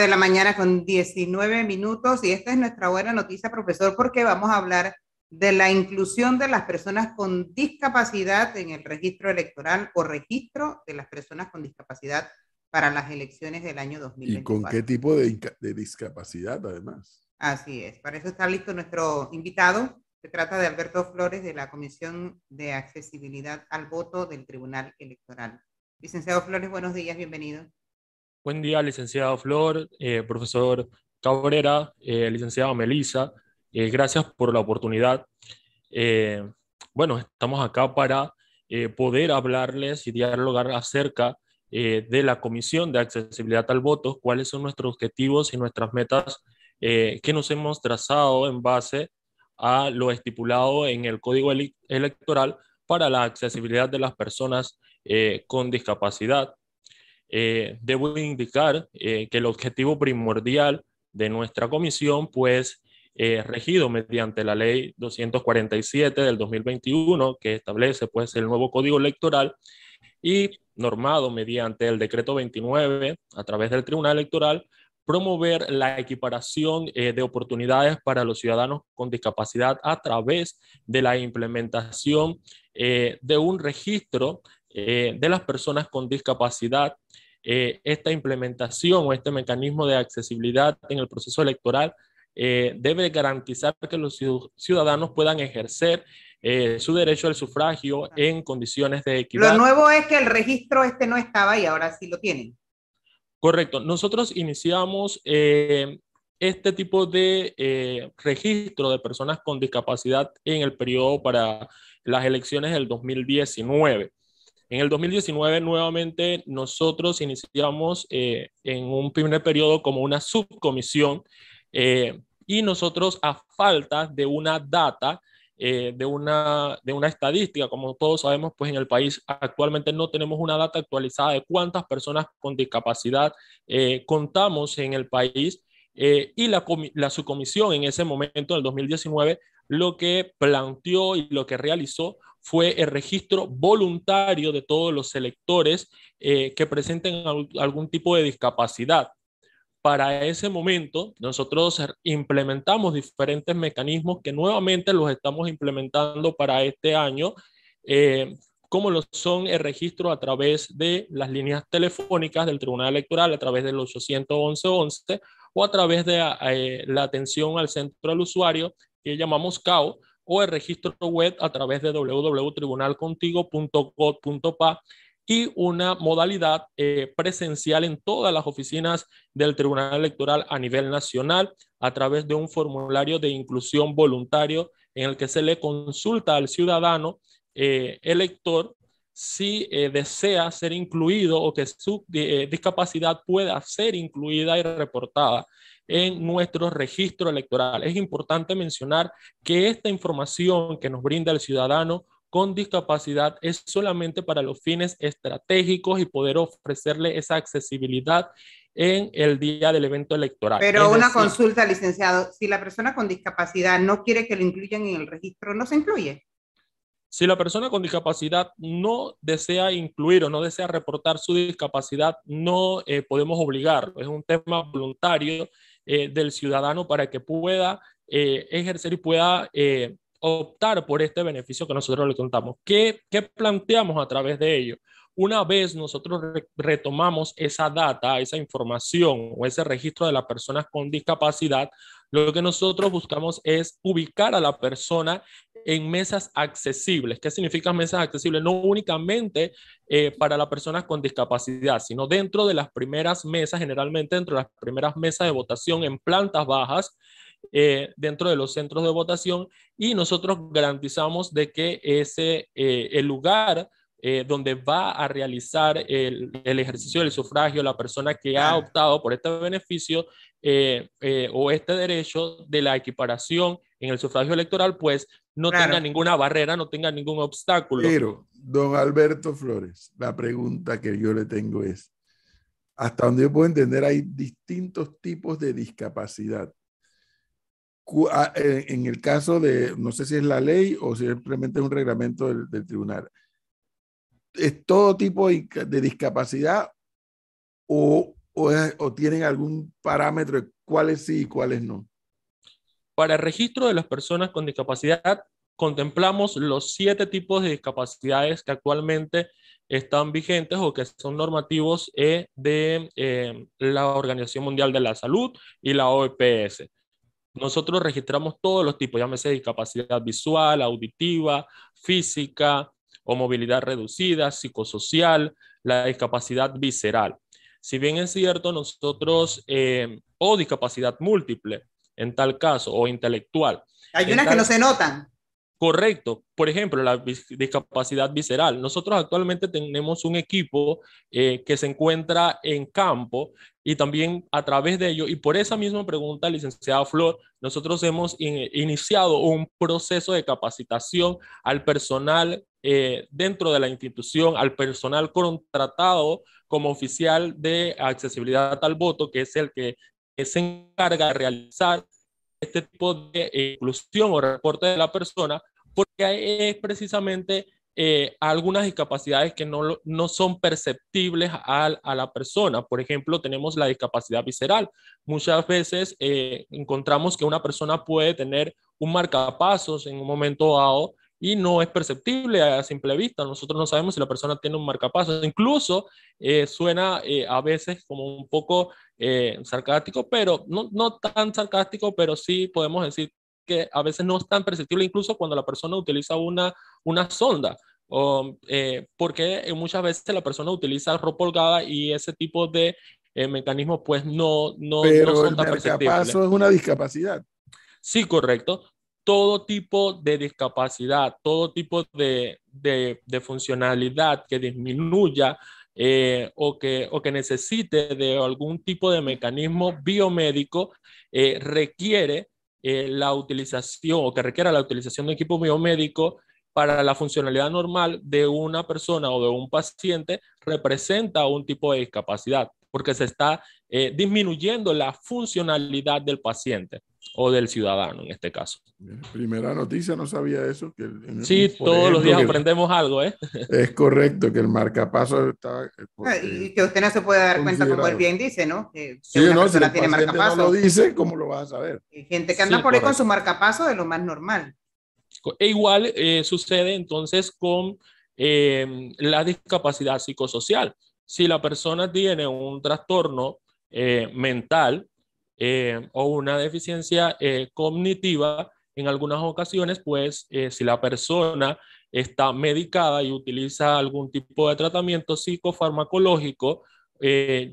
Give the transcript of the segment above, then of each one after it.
de la mañana con 19 minutos y esta es nuestra buena noticia, profesor, porque vamos a hablar de la inclusión de las personas con discapacidad en el registro electoral o registro de las personas con discapacidad para las elecciones del año 2024. ¿Y con qué tipo de, de discapacidad además? Así es, para eso está listo nuestro invitado. Se trata de Alberto Flores de la Comisión de Accesibilidad al Voto del Tribunal Electoral. Licenciado Flores, buenos días, bienvenido. Buen día, licenciado Flor, eh, profesor Cabrera, Licenciada eh, licenciado Melisa. Eh, gracias por la oportunidad. bueno, estamos acá para poder hablarles y dialogar acerca de la Comisión de Accesibilidad al Voto, cuáles son nuestros objetivos y nuestras metas que nos hemos trazado en base a lo estipulado en el Código Electoral para la accesibilidad de las personas con discapacidad. Eh, debo indicar eh, que el objetivo primordial de nuestra comisión, pues, eh, regido mediante la ley 247 del 2021, que establece, pues, el nuevo código electoral y normado mediante el decreto 29 a través del Tribunal Electoral, promover la equiparación de oportunidades para los ciudadanos con discapacidad a través de la implementación de un registro eh, de las personas con discapacidad. Eh, esta implementación o este mecanismo de accesibilidad en el proceso electoral eh, debe garantizar que los ciudadanos puedan ejercer su derecho al sufragio en condiciones de equidad. Lo nuevo es que el registro este no estaba y ahora sí lo tienen. Correcto. Nosotros iniciamos este tipo de registro de personas con discapacidad en el periodo para las elecciones del 2019. En el 2019, nuevamente, nosotros iniciamos eh, en un primer periodo como una subcomisión eh, y nosotros a falta de una data, eh, de, una, de una estadística, como todos sabemos, pues en el país actualmente no tenemos una data actualizada de cuántas personas con discapacidad contamos en el país. y la, la subcomisión en ese momento, en el 2019, lo que planteó y lo que realizó fue el registro voluntario de todos los electores eh, que presenten algún tipo de discapacidad. Para ese momento, nosotros implementamos diferentes mecanismos que nuevamente los estamos implementando para este año, eh, como lo son el registro a través de las líneas telefónicas del Tribunal Electoral, a través del 811-11 o a través de eh, la atención al centro al usuario, que llamamos CAO, o el registro web a través de www.tribunalcontigo.gov.pa y una modalidad eh, presencial en todas las oficinas del Tribunal Electoral a nivel nacional a través de un formulario de inclusión voluntario en el que se le consulta al ciudadano eh, elector si eh, desea ser incluido o que su eh, discapacidad pueda ser incluida y reportada en nuestro registro electoral. Es importante mencionar que esta información que nos brinda el ciudadano con discapacidad es solamente para los fines estratégicos y poder ofrecerle esa accesibilidad en el día del evento electoral. Pero una consulta, licenciado, si la persona con discapacidad no quiere que lo incluyan en el registro, ¿no se incluye? Si la persona con discapacidad no desea incluir o no desea reportar su discapacidad, no eh, podemos obligar. Es un tema voluntario eh, del ciudadano para que pueda eh, ejercer y pueda optar por este beneficio que nosotros le contamos. ¿Qué, planteamos a través de ello? Una vez nosotros retomamos esa data, esa información o ese registro de las personas con discapacidad, lo que nosotros buscamos es ubicar a la persona en mesas accesibles. ¿Qué significa mesas accesibles? No únicamente eh, para las personas con discapacidad, sino dentro de las primeras mesas, generalmente dentro de las primeras mesas de votación en plantas bajas, eh, dentro de los centros de votación, y nosotros garantizamos de que ese, eh, el lugar donde va a realizar el, el, ejercicio del sufragio la persona que ha optado por este beneficio o este derecho de la equiparación en el sufragio electoral, pues no tenga ninguna barrera, no tenga ningún obstáculo. Pero, don Alberto Flores, la pregunta que yo le tengo es, hasta donde yo puedo entender, hay distintos tipos de discapacidad. Ah, en el caso de, no sé si es la ley o simplemente es un reglamento del, tribunal, ¿es todo tipo de discapacidad o, o, tienen algún parámetro de cuáles sí y cuáles no? Para el registro de las personas con discapacidad, contemplamos los siete tipos de discapacidades que actualmente están vigentes o que son normativos eh, de eh, la Organización Mundial de la Salud y la OEPS. Nosotros registramos todos los tipos, llámese discapacidad visual, auditiva, física o movilidad reducida, psicosocial, la discapacidad visceral. Si bien es cierto, nosotros, eh, o discapacidad múltiple, en tal caso o intelectual. Hay unas que no se notan. Correcto. Por ejemplo, la discapacidad visceral. Nosotros actualmente tenemos un equipo eh, que se encuentra en campo y también a través de ello, y por esa misma pregunta, licenciada Flor, nosotros hemos iniciado un proceso de capacitación al personal eh, dentro de la institución, al personal contratado como oficial de accesibilidad al voto, que es el que se encarga de realizar este tipo de eh, inclusión o reporte de la persona, porque es precisamente eh, algunas discapacidades que no, son perceptibles a, la persona. Por ejemplo, tenemos la discapacidad visceral. Muchas veces eh, encontramos que una persona puede tener un marcapasos en un momento dado y no es perceptible a simple vista. Nosotros no sabemos si la persona tiene un marcapaso Incluso eh, suena eh, a veces como un poco eh, sarcástico, pero no, no tan sarcástico, pero sí podemos decir que a veces no es tan perceptible incluso cuando la persona utiliza una, una sonda. O, porque muchas veces la persona utiliza ropa holgada y ese tipo de mecanismos pues no, no, son tan es una discapacidad. Sí, correcto todo tipo de discapacidad, todo tipo de, funcionalidad que disminuya eh, o, que, necesite de algún tipo de mecanismo biomédico eh, requiere eh, la utilización o que requiera la utilización de equipo biomédico para la funcionalidad normal de una persona o de un paciente representa un tipo de discapacidad porque se está disminuyendo la funcionalidad del paciente o del ciudadano en este caso. Primera noticia, no sabía eso. Que el, sí, todos los días aprendemos algo, ¿eh? Es correcto, que el marcapaso está... Eh, ah, y eh, que usted no se puede dar cuenta, como el bien dice, ¿no? Que, no, si tiene no lo dice, ¿cómo lo va a saber? Eh, gente que anda por ahí con su marcapaso de lo más normal. E igual sucede entonces con em, la discapacidad psicosocial. Si la persona tiene un trastorno mental, eh, o una deficiencia eh, cognitiva, en algunas ocasiones, pues eh, si la persona está medicada y utiliza algún tipo de tratamiento psicofarmacológico,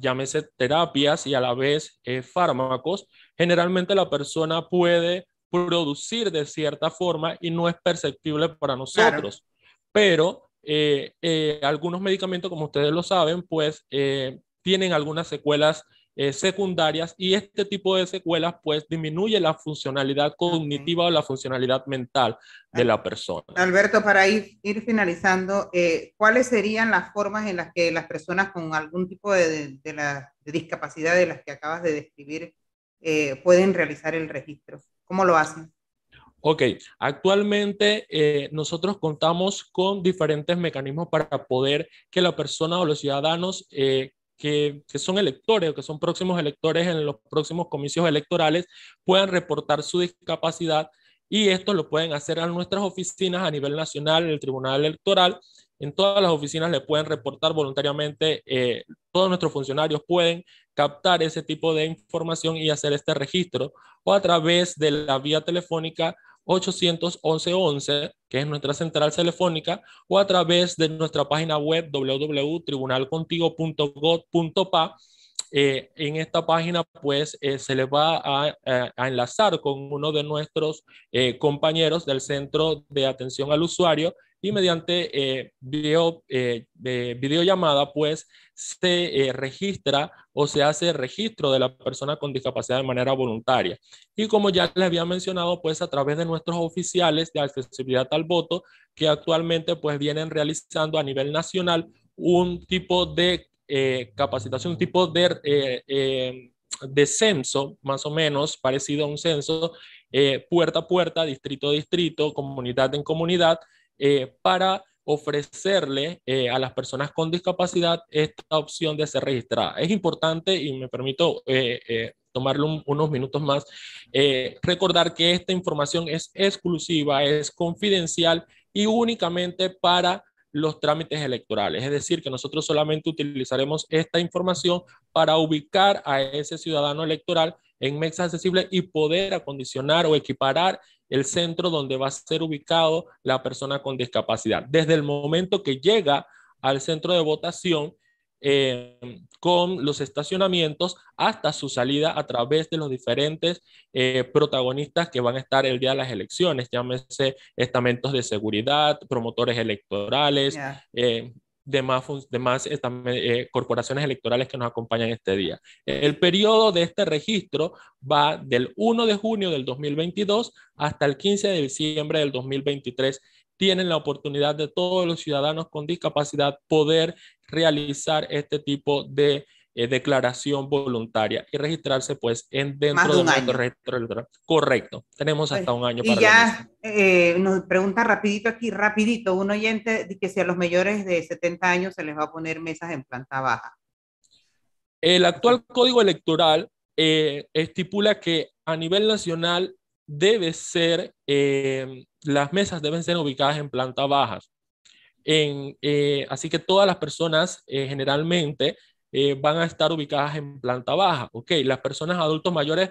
llámese terapias y a la vez fármacos, generalmente la persona puede producir de cierta forma y no es perceptible para nosotros. Pero algunos medicamentos, como ustedes lo saben, pues tienen algunas secuelas eh, secundarias y este tipo de secuelas pues disminuye la funcionalidad cognitiva o la funcionalidad mental de la persona. Alberto, para ir, finalizando, eh, ¿cuáles serían las formas en las que las personas con algún tipo de, la, discapacidad de las que acabas de describir eh, pueden realizar el registro? ¿Cómo lo hacen? Ok, actualmente nosotros contamos con diferentes mecanismos para poder que la persona o los ciudadanos que, son electores o que son próximos electores en los próximos comicios electorales puedan reportar su discapacidad y esto lo pueden hacer a nuestras oficinas a nivel nacional, en el Tribunal Electoral. En todas las oficinas le pueden reportar voluntariamente, eh, todos nuestros funcionarios pueden captar ese tipo de información y hacer este registro o a través de la vía telefónica 811 que es nuestra central telefónica, o a través de nuestra página web www.tribunalcontigo.gov.pa. Eh, en esta página, pues, eh, se les va a, enlazar con uno de nuestros eh, compañeros del Centro de Atención al Usuario y mediante eh, video, eh, videollamada, pues se eh, registra o se hace registro de la persona con discapacidad de manera voluntaria. Y como ya les había mencionado, pues a través de nuestros oficiales de accesibilidad al voto, que actualmente pues vienen realizando a nivel nacional un tipo de capacitación, un tipo de de censo, más o menos parecido a un censo, puerta a puerta, distrito a distrito, comunidad en comunidad, eh, para ofrecerle eh, a las personas con discapacidad esta opción de ser registrada. Es importante, y me permito eh, tomarlo unos minutos más, recordar que esta información es exclusiva, es confidencial y únicamente para los trámites electorales. Es decir, que nosotros solamente utilizaremos esta información para ubicar a ese ciudadano electoral en MEX accesible y poder acondicionar o equiparar el centro donde va a ser ubicado la persona con discapacidad. Desde el momento que llega al centro de votación, eh, con los estacionamientos hasta su salida a través de los diferentes eh, protagonistas que van a estar el día de las elecciones, llámese estamentos de seguridad, promotores electorales, demás, demás eh, eh, corporaciones electorales que nos acompañan este día. El periodo de este registro va del 1 de junio del 2022 hasta el 15 de diciembre del 2023 tienen la oportunidad de todos los ciudadanos con discapacidad poder realizar este tipo de declaración voluntaria y registrarse pues en dentro de un registro electoral. Correcto, tenemos hasta pues, un año. para ya eh, nos pregunta rapidito aquí, rapidito, un oyente que si a los mayores de 70 años se les va a poner mesas en planta baja. El actual código electoral eh, estipula que a nivel nacional debe ser, em, las mesas deben ser ubicadas en planta bajas. En, eh, así que todas las personas generalmente eh, van a estar ubicadas en planta baja. Ok, las personas adultos mayores,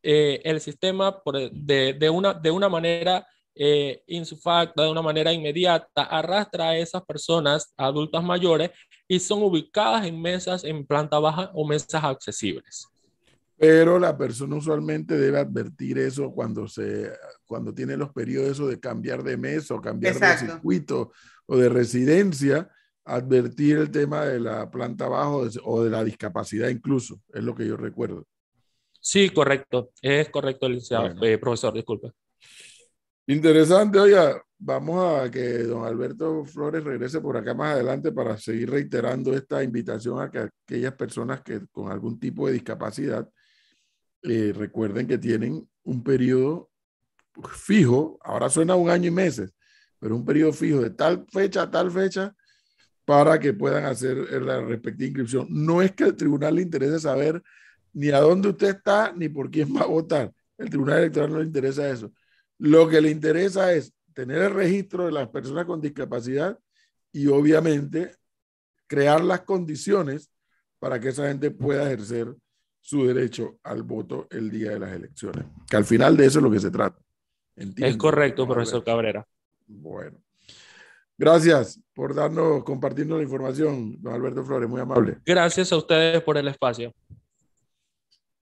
eh, el sistema por, e, de, de, una, de una manera eh, insufacta, de una manera inmediata, arrastra a esas personas adultas mayores y son ubicadas en mesas en planta baja o mesas accesibles. Pero la persona usualmente debe advertir eso cuando, se, cuando tiene los periodos de cambiar de mesa o cambiar de circuito o de residencia advertir el tema de la planta abajo o de la discapacidad incluso, es lo que yo recuerdo. Sí, correcto, es correcto, licenciado, eh, profesor, disculpe. Interesante, oiga, vamos a que don Alberto Flores regrese por acá más adelante para seguir reiterando esta invitación a que aquellas personas que con algún tipo de discapacidad eh, recuerden que tienen un periodo fijo, ahora suena un año y meses, pero un periodo fijo de tal fecha a tal fecha para que puedan hacer eh, la respectiva inscripción. No es que al tribunal le interese saber ni a dónde usted está ni por quién va a votar. El tribunal electoral no le interesa eso. Lo que le interesa es tener el registro de las personas con discapacidad y obviamente crear las condiciones para que esa gente pueda ejercer su derecho al voto el día de las elecciones. Que al final de eso es lo que se trata. Es correcto, profesor Cabrera. Bueno. Gracias por darnos, compartirnos la información, don Alberto Flores, muy amable. Gracias a ustedes por el espacio.